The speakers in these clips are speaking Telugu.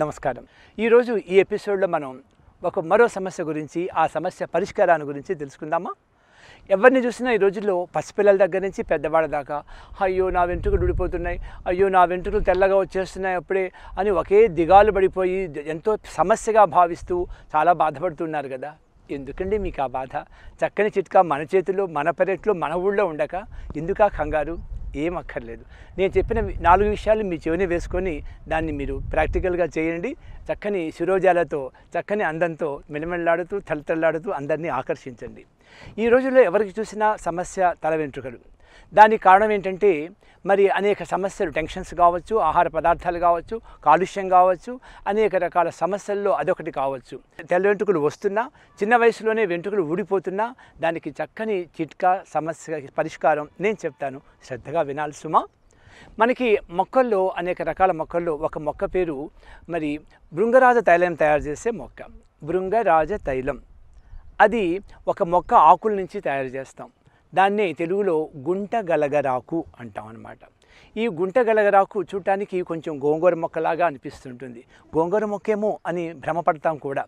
నమస్కారం ఈరోజు ఈ ఎపిసోడ్లో మనం ఒక మరో సమస్య గురించి ఆ సమస్య పరిష్కారాన్ని గురించి తెలుసుకుందామా ఎవరిని చూసినా ఈ రోజుల్లో పసిపిల్లల దగ్గర నుంచి పెద్దవాళ్ళ దాకా అయ్యో నా వెంట్రుకలు ఊడిపోతున్నాయి అయ్యో నా వెంట్రుకలు తెల్లగా వచ్చేస్తున్నాయి అప్పుడే అని ఒకే దిగాలు పడిపోయి ఎంతో సమస్యగా భావిస్తూ చాలా బాధపడుతున్నారు కదా ఎందుకండి మీకు ఆ బాధ చక్కని చిట్కా మన చేతిలో మన పెరట్లో మన ఊళ్ళో ఉండక ఎందుకా కంగారు ఏం అక్కర్లేదు నేను చెప్పిన నాలుగు విషయాలు మీ చెవిని వేసుకొని దాన్ని మీరు ప్రాక్టికల్గా చేయండి చక్కని శిరోజాలతో చక్కని అందంతో మెలమెల్లాడుతూ తలతల్లాడుతూ అందరినీ ఆకర్షించండి ఈ రోజుల్లో ఎవరికి చూసినా సమస్య తల వెంట్రుకలు దానికి కారణం ఏంటంటే మరి అనేక సమస్యలు టెన్షన్స్ కావచ్చు ఆహార పదార్థాలు కావచ్చు కాలుష్యం కావచ్చు అనేక రకాల సమస్యల్లో అదొకటి కావచ్చు తెల్ల వెంట్రుకలు వస్తున్నా చిన్న వయసులోనే వెంట్రుకలు ఊడిపోతున్నా దానికి చక్కని చిట్కా సమస్య పరిష్కారం నేను చెప్తాను శ్రద్ధగా వినాలి సుమా మనకి మొక్కల్లో అనేక రకాల మొక్కల్లో ఒక మొక్క పేరు మరి బృంగరాజ తైలం తయారు చేసే మొక్క బృంగరాజ తైలం అది ఒక మొక్క ఆకుల నుంచి తయారు చేస్తాం దాన్నే తెలుగులో గుంట గలగరాకు అంటాం అనమాట ఈ గుంట గలగరాకు చూడటానికి కొంచెం గోంగూర మొక్కలాగా అనిపిస్తుంటుంది గోంగూర మొక్కేమో అని భ్రమపడతాం కూడా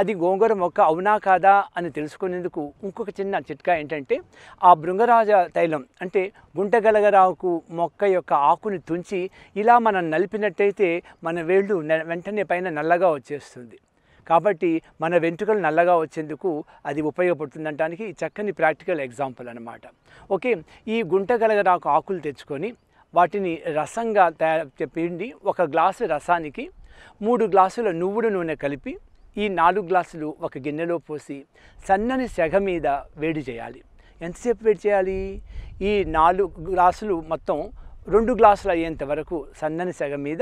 అది గోంగూర మొక్క అవునా కాదా అని తెలుసుకునేందుకు ఇంకొక చిన్న చిట్కా ఏంటంటే ఆ భృంగరాజ తైలం అంటే గుంటగలగరాకు మొక్క యొక్క ఆకుని తుంచి ఇలా మనం నలిపినట్టయితే మన వేళ్ళు వెంటనే పైన నల్లగా వచ్చేస్తుంది కాబట్టి మన వెంట్రుకలు నల్లగా వచ్చేందుకు అది ఉపయోగపడుతుందనడానికి చక్కని ప్రాక్టికల్ ఎగ్జాంపుల్ అనమాట ఓకే ఈ గుంట గలగరాకు ఆకులు తెచ్చుకొని వాటిని రసంగా తయారు పిండి ఒక గ్లాసు రసానికి మూడు గ్లాసుల నువ్వుడు నూనె కలిపి ఈ నాలుగు గ్లాసులు ఒక గిన్నెలో పోసి సన్నని సెగ మీద వేడి చేయాలి ఎంతసేపు వేడి చేయాలి ఈ నాలుగు గ్లాసులు మొత్తం రెండు గ్లాసులు అయ్యేంత వరకు సన్నని సెగ మీద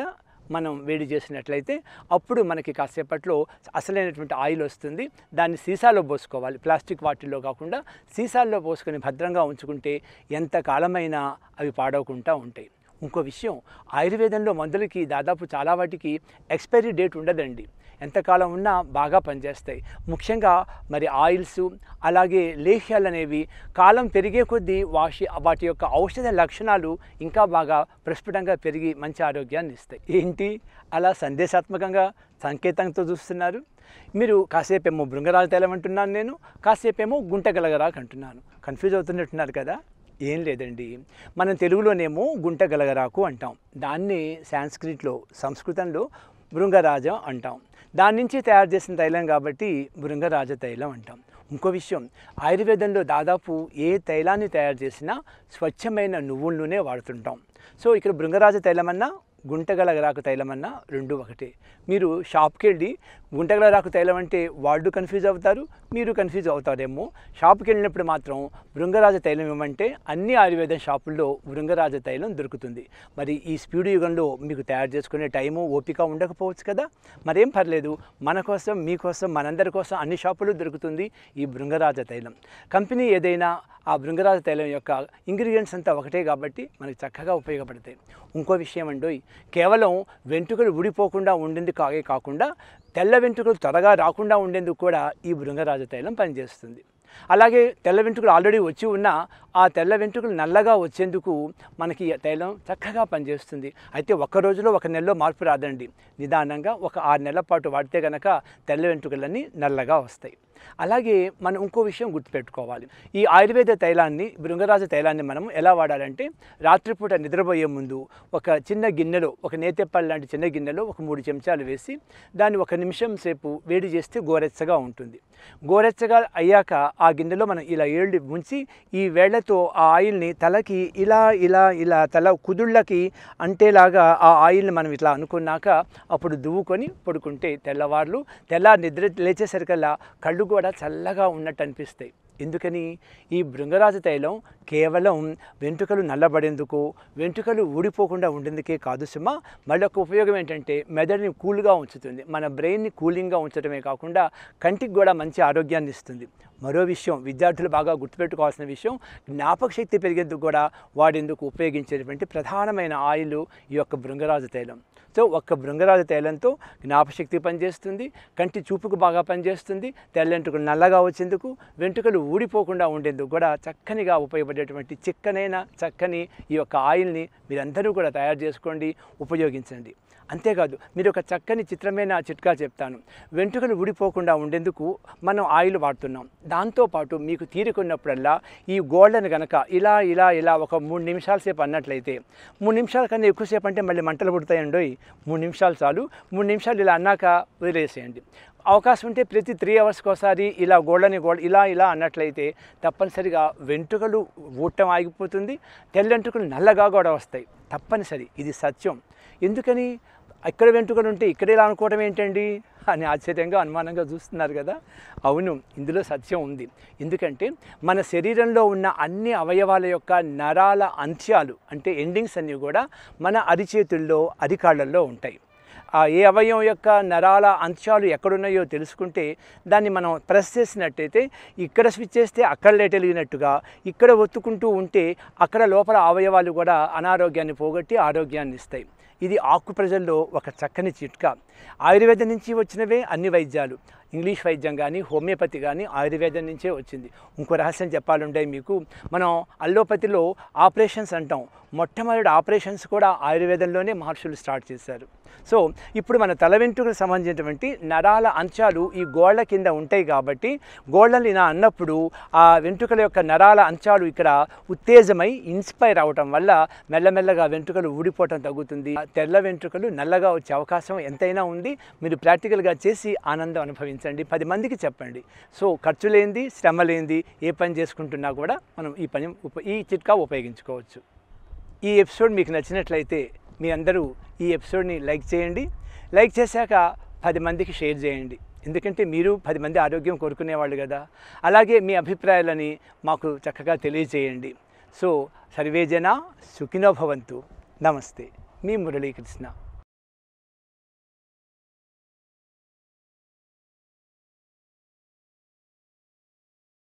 మనం వేడి చేసినట్లయితే అప్పుడు మనకి కాసేపట్లో అసలైనటువంటి ఆయిల్ వస్తుంది దాన్ని సీసాలో పోసుకోవాలి ప్లాస్టిక్ వాటిల్లో కాకుండా సీసాల్లో పోసుకొని భద్రంగా ఉంచుకుంటే ఎంత కాలమైనా అవి పాడవకుండా ఉంటాయి ఇంకో విషయం ఆయుర్వేదంలో మందులకి దాదాపు చాలా వాటికి ఎక్స్పైరీ డేట్ ఉండదండి ఎంతకాలం ఉన్నా బాగా పనిచేస్తాయి ముఖ్యంగా మరి ఆయిల్స్ అలాగే లేహ్యాలు అనేవి కాలం పెరిగే కొద్దీ వాషి వాటి యొక్క ఔషధ లక్షణాలు ఇంకా బాగా ప్రస్ఫుటంగా పెరిగి మంచి ఆరోగ్యాన్ని ఇస్తాయి ఏంటి అలా సందేశాత్మకంగా సంకేతంతో చూస్తున్నారు మీరు కాసేపేమో బృంగరాలు తేలమంటున్నాను నేను కాసేపేమో గుంటగలగరాకు అంటున్నాను కన్ఫ్యూజ్ అవుతున్నట్టున్నారు కదా ఏం లేదండి మనం తెలుగులోనేమో గుంటగలగరాకు అంటాం దాన్ని సాంస్క్రిట్లో సంస్కృతంలో భృంగరాజం అంటాం దాని నుంచి తయారు చేసిన తైలం కాబట్టి భృంగరాజ తైలం అంటాం ఇంకో విషయం ఆయుర్వేదంలో దాదాపు ఏ తైలాన్ని తయారు చేసినా స్వచ్ఛమైన నువ్వుల నూనె వాడుతుంటాం సో ఇక్కడ భృంగరాజ తైలమన్నా గుంటగల రాకు తైలమన్నా రెండు ఒకటి మీరు షాప్కి వెళ్ళి గుంటగల రాకు తైలం అంటే వాళ్ళు కన్ఫ్యూజ్ అవుతారు మీరు కన్ఫ్యూజ్ అవుతారేమో షాపుకి వెళ్ళినప్పుడు మాత్రం భృంగరాజ తైలం ఏమంటే అన్ని ఆయుర్వేద షాపుల్లో భృంగరాజ తైలం దొరుకుతుంది మరి ఈ స్పీడ్ యుగంలో మీకు తయారు చేసుకునే టైము ఓపిక ఉండకపోవచ్చు కదా మరేం పర్లేదు మన కోసం మీకోసం మనందరి కోసం అన్ని షాపుల్లో దొరుకుతుంది ఈ భృంగరాజ తైలం కంపెనీ ఏదైనా ఆ భృంగరాజ తైలం యొక్క ఇంగ్రీడియంట్స్ అంతా ఒకటే కాబట్టి మనకు చక్కగా ఉపయోగపడతాయి ఇంకో విషయం అండి కేవలం వెంట్రుకలు ఊడిపోకుండా ఉండింది కాగే కాకుండా తెల్ల వెంట్రుకలు త్వరగా రాకుండా ఉండేందుకు కూడా ఈ భృంగరాజ తైలం పనిచేస్తుంది అలాగే తెల్ల వెంట్రుకలు ఆల్రెడీ వచ్చి ఉన్న ఆ తెల్ల వెంట్రుకలు నల్లగా వచ్చేందుకు మనకి తైలం చక్కగా పనిచేస్తుంది అయితే ఒక్క రోజులో ఒక నెలలో మార్పు రాదండి నిదానంగా ఒక ఆరు నెలల పాటు వాడితే కనుక తెల్ల వెంట్రుకలన్నీ నల్లగా వస్తాయి అలాగే మనం ఇంకో విషయం గుర్తుపెట్టుకోవాలి ఈ ఆయుర్వేద తైలాన్ని భృంగరాజ తైలాన్ని మనం ఎలా వాడాలంటే రాత్రిపూట నిద్రపోయే ముందు ఒక చిన్న గిన్నెలో ఒక నేతెప్పల్ లాంటి చిన్న గిన్నెలో ఒక మూడు చెంచాలు వేసి దాన్ని ఒక నిమిషం సేపు వేడి చేస్తే గోరెచ్చగా ఉంటుంది గోరెచ్చగా అయ్యాక ఆ గిన్నెలో మనం ఇలా ఏళ్ళు ఉంచి ఈ వేళ్లతో ఆ ఆయిల్ని తలకి ఇలా ఇలా ఇలా తల కుదుళ్ళకి అంటేలాగా ఆ ఆయిల్ని మనం ఇట్లా అనుకున్నాక అప్పుడు దువ్వుకొని పడుకుంటే తెల్లవార్లు తెల్ల నిద్ర లేచేసరికల్లా కళ్ళు కూడా చల్లగా ఉన్నట్టు అనిపిస్తాయి ఎందుకని ఈ భృంగరాజ తైలం కేవలం వెంట్రుకలు నల్లబడేందుకు వెంట్రుకలు ఊడిపోకుండా ఉండేందుకే కాదు సుమ మళ్ళీ ఉపయోగం ఏంటంటే మెదడుని కూల్గా ఉంచుతుంది మన బ్రెయిన్ని కూలింగ్గా ఉంచడమే కాకుండా కంటికి కూడా మంచి ఆరోగ్యాన్ని ఇస్తుంది మరో విషయం విద్యార్థులు బాగా గుర్తుపెట్టుకోవాల్సిన విషయం జ్ఞాపక శక్తి పెరిగేందుకు కూడా వాడేందుకు ఉపయోగించేటువంటి ప్రధానమైన ఆయిల్ ఈ యొక్క భృంగరాజ తైలం సో ఒక్క భృంగరాజ తైలంతో జ్ఞాపశక్తి పనిచేస్తుంది కంటి చూపుకు బాగా పనిచేస్తుంది వెంట్రుకలు నల్లగా వచ్చేందుకు వెంట్రుకలు ఊడిపోకుండా ఉండేందుకు కూడా చక్కనిగా ఉపయోగపడేటువంటి చిక్కనైన చక్కని ఈ యొక్క ఆయిల్ని మీరందరూ కూడా తయారు చేసుకోండి ఉపయోగించండి అంతేకాదు మీరు ఒక చక్కని చిత్రమైన చిట్కా చెప్తాను వెంట్రుకలు ఊడిపోకుండా ఉండేందుకు మనం ఆయిల్ వాడుతున్నాం దాంతోపాటు మీకు తీరుకున్నప్పుడల్లా ఈ గోల్డెన్ కనుక ఇలా ఇలా ఇలా ఒక మూడు నిమిషాల సేపు అన్నట్లయితే మూడు నిమిషాల కన్నా ఎక్కువసేపు అంటే మళ్ళీ మంటలు పుడతాయండి మూడు నిమిషాలు చాలు మూడు నిమిషాలు ఇలా అన్నాక వదిలేసేయండి అవకాశం ఉంటే ప్రతి త్రీ అవర్స్కి ఒకసారి ఇలా గోల్డని గోల్డ్ ఇలా ఇలా అన్నట్లయితే తప్పనిసరిగా వెంట్రుకలు ఊటం ఆగిపోతుంది తెల్లంట్రుకలు నల్లగా కూడా వస్తాయి తప్పనిసరి ఇది సత్యం ఎందుకని ఇక్కడ వెంట్రుకలు ఉంటే ఇక్కడే అనుకోవటం ఏంటండి అని ఆశ్చర్యంగా అనుమానంగా చూస్తున్నారు కదా అవును ఇందులో సత్యం ఉంది ఎందుకంటే మన శరీరంలో ఉన్న అన్ని అవయవాల యొక్క నరాల అంత్యాలు అంటే ఎండింగ్స్ అన్నీ కూడా మన అరిచేతుల్లో అరికాళ్లలో ఉంటాయి ఆ ఏ అవయవం యొక్క నరాల అంశాలు ఎక్కడున్నాయో తెలుసుకుంటే దాన్ని మనం ప్రెస్ చేసినట్టయితే ఇక్కడ స్విచ్ చేస్తే అక్కడ లేటెలిగినట్టుగా ఇక్కడ ఒత్తుకుంటూ ఉంటే అక్కడ లోపల అవయవాలు కూడా అనారోగ్యాన్ని పోగొట్టి ఆరోగ్యాన్ని ఇస్తాయి ఇది ఆకు ప్రజల్లో ఒక చక్కని చిట్కా ఆయుర్వేదం నుంచి వచ్చినవే అన్ని వైద్యాలు ఇంగ్లీష్ వైద్యం కానీ హోమియోపతి కానీ ఆయుర్వేదం నుంచే వచ్చింది ఇంకో రహస్యం చెప్పాలంటే మీకు మనం అల్లోపతిలో ఆపరేషన్స్ అంటాం మొట్టమొదటి ఆపరేషన్స్ కూడా ఆయుర్వేదంలోనే మహర్షులు స్టార్ట్ చేశారు సో ఇప్పుడు మన తల వెంట్రుకలకు సంబంధించినటువంటి నరాల అంచాలు ఈ గోళ్ల కింద ఉంటాయి కాబట్టి గోళ్ళని నా అన్నప్పుడు ఆ వెంట్రుకల యొక్క నరాల అంచాలు ఇక్కడ ఉత్తేజమై ఇన్స్పైర్ అవటం వల్ల మెల్లమెల్లగా వెంట్రుకలు ఊడిపోవటం తగ్గుతుంది తెల్ల వెంట్రుకలు నల్లగా వచ్చే అవకాశం ఎంతైనా ఉంది మీరు ప్రాక్టికల్గా చేసి ఆనందం అనుభవించారు ప్రయత్నించండి పది మందికి చెప్పండి సో ఖర్చు లేనిది శ్రమ లేనిది ఏ పని చేసుకుంటున్నా కూడా మనం ఈ పని ఈ చిట్కా ఉపయోగించుకోవచ్చు ఈ ఎపిసోడ్ మీకు నచ్చినట్లయితే మీ అందరూ ఈ ఎపిసోడ్ని లైక్ చేయండి లైక్ చేశాక పది మందికి షేర్ చేయండి ఎందుకంటే మీరు పది మంది ఆరోగ్యం కోరుకునేవాళ్ళు కదా అలాగే మీ అభిప్రాయాలని మాకు చక్కగా తెలియజేయండి సో సర్వేజన సుఖినోభవంతు నమస్తే మీ మురళీకృష్ణ